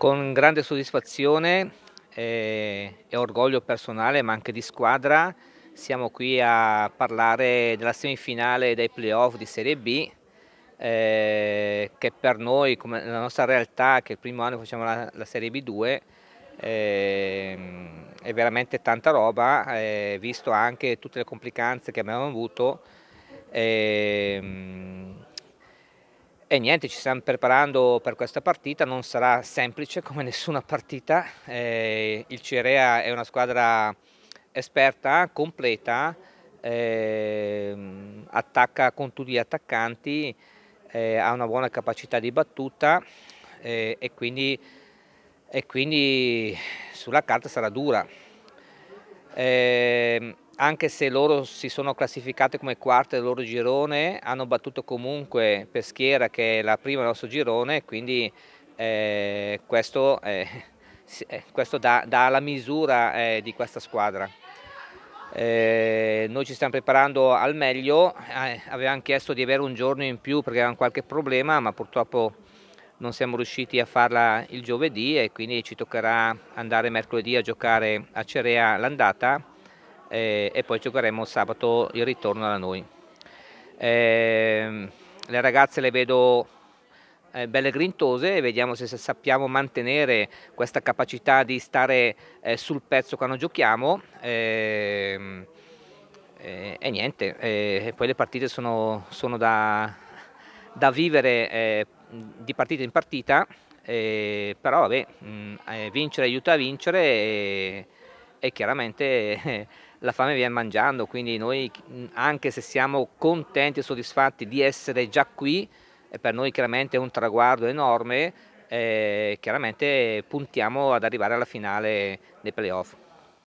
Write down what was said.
con grande soddisfazione e, eh, e orgoglio personale ma anche di squadra siamo qui a parlare della semifinale dei playoff di Serie B eh, che per noi, come la nostra realtà, che il primo anno facciamo la, la Serie B2, eh, è veramente tanta roba, eh, visto anche tutte le complicanze che abbiamo avuto. Ehm, e niente, ci stiamo preparando per questa partita, non sarà semplice come nessuna partita. Eh, il Cerea è una squadra esperta, completa, eh, attacca con tutti gli attaccanti, eh, ha una buona capacità di battuta eh, e quindi, e, quindi, sulla carta sarà dura. Ehm, anche se loro si sono classificate come quarte del loro girone, hanno battuto comunque Peschiera che è la prima del nostro girone, quindi eh, questo, eh, eh questo dà, dà, la misura eh, di questa squadra. Eh, noi ci stiamo preparando al meglio, eh, avevamo chiesto di avere un giorno in più perché avevamo qualche problema, ma purtroppo non siamo riusciti a farla il giovedì e quindi ci toccherà andare mercoledì a giocare a Cerea l'andata eh, e poi giocheremo sabato il ritorno da noi. Eh, le ragazze le vedo eh, belle grintose e vediamo se, sappiamo mantenere questa capacità di stare eh, sul pezzo quando giochiamo. Ehm, eh, e niente, eh, poi le partite sono, sono da, da, vivere di partita in partita. Eh, però vabbè, mh, mm, eh, vincere aiuta a vincere e, e chiaramente eh, la fame viene mangiando, quindi noi anche se siamo contenti e soddisfatti di essere già qui, per noi chiaramente è un traguardo enorme, eh, chiaramente puntiamo ad arrivare alla finale dei playoff.